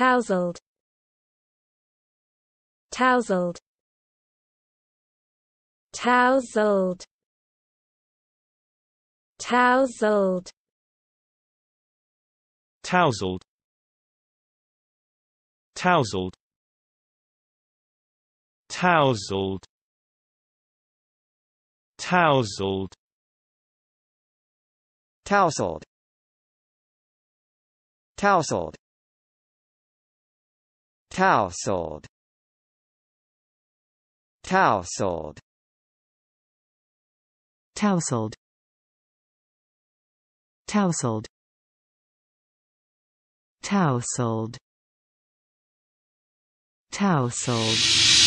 tousled tousled tousled tousled tousled tousled tousled tousled tousled tousled tousled tousled tousled tousled tousled tousled